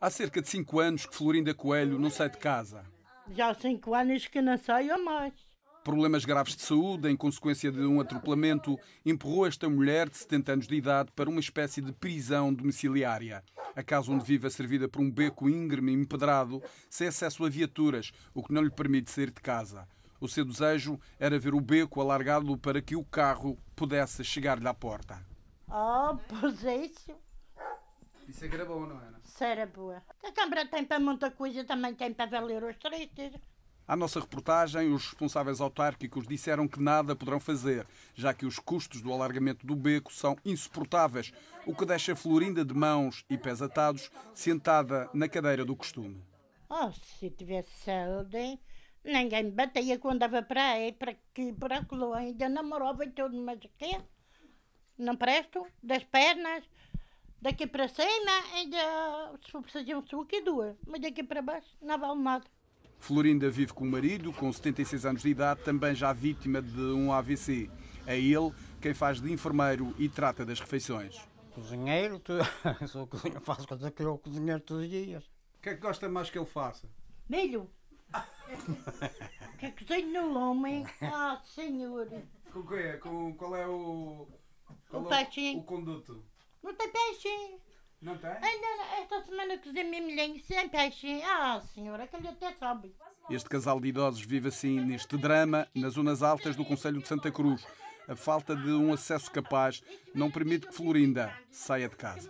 Há cerca de cinco anos que Florinda Coelho não sai de casa. Já há cinco anos que não saio mais. Problemas graves de saúde, em consequência de um atropelamento, empurrou esta mulher de 70 anos de idade para uma espécie de prisão domiciliária. A casa onde vive é servida por um beco íngreme e empedrado, sem acesso a viaturas, o que não lhe permite sair de casa. O seu desejo era ver o beco alargado para que o carro pudesse chegar-lhe à porta. Ah, oh, pois é isso. Isso é era bom, não era? Isso era boa. A Câmara tem para muita coisa, também tem para valer os tristes. À nossa reportagem, os responsáveis autárquicos disseram que nada poderão fazer, já que os custos do alargamento do beco são insuportáveis, o que deixa Florinda de mãos e pés atados sentada na cadeira do costume. Oh, se tivesse saúde, ninguém me batia quando andava para aí, para aqui, para lá, ainda namorava e tudo, mas o quê? Não presto das pernas, Daqui para cima ainda se for preciso um suco e é duas, mas daqui para baixo não vale nada. Florinda vive com o marido, com 76 anos de idade, também já vítima de um AVC. É ele quem faz de enfermeiro e trata das refeições. Cozinheiro, tu... sou cozinheiro, faço coisa que eu cozinheiro todos os dias. O que é que gosta mais que ele faça? Milho. que é cozinho no lume. Ah, senhor. Com o quê? Com, qual é o... Qual o, é o conduto? Não tem peixe. Não tem? Ainda esta semana cozinhei milhinho sem peixe. Ah, senhora, aquele até sabe. Este casal de idosos vive assim neste drama nas zonas altas do Conselho de Santa Cruz. A falta de um acesso capaz não permite que Florinda saia de casa.